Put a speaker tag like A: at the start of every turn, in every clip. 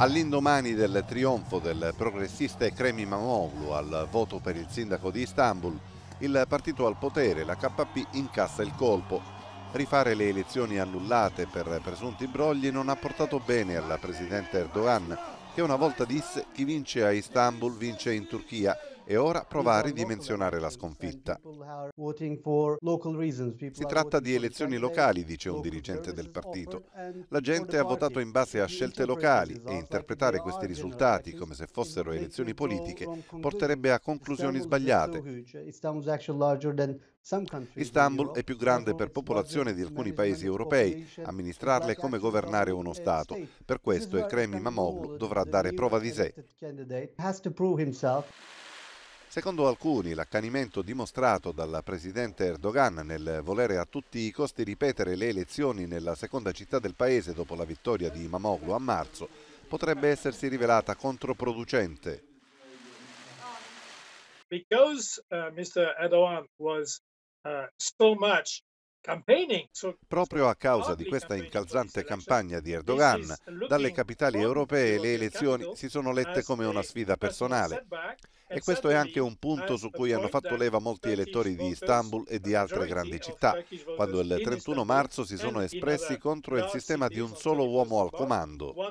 A: All'indomani del trionfo del progressista Kremi Mamoglu al voto per il sindaco di Istanbul, il partito al potere, la KP, incassa il colpo. Rifare le elezioni annullate per presunti brogli non ha portato bene al presidente Erdogan, che una volta disse chi vince a Istanbul vince in Turchia e ora prova a ridimensionare la sconfitta. Si tratta di elezioni locali, dice un dirigente del partito. La gente ha votato in base a scelte locali e interpretare questi risultati come se fossero elezioni politiche porterebbe a conclusioni sbagliate. Istanbul è più grande per popolazione di alcuni paesi europei, amministrarle è come governare uno Stato. Per questo Kremlin Mamoglu dovrà dare prova di sé. Secondo alcuni, l'accanimento dimostrato dal presidente Erdogan nel volere a tutti i costi ripetere le elezioni nella seconda città del paese dopo la vittoria di Mamoglu a marzo potrebbe essersi rivelata controproducente. Because uh, Mr. Erdogan was uh, so much Proprio a causa di questa incalzante campagna di Erdogan, dalle capitali europee le elezioni si sono lette come una sfida personale. E questo è anche un punto su cui hanno fatto leva molti elettori di Istanbul e di altre grandi città, quando il 31 marzo si sono espressi contro il sistema di un solo uomo al comando. Uh,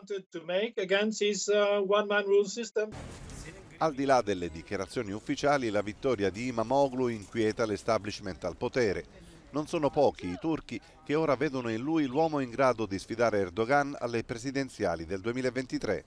A: al di là delle dichiarazioni ufficiali, la vittoria di Imamoglu inquieta l'establishment al potere. Non sono pochi i turchi che ora vedono in lui l'uomo in grado di sfidare Erdogan alle presidenziali del 2023.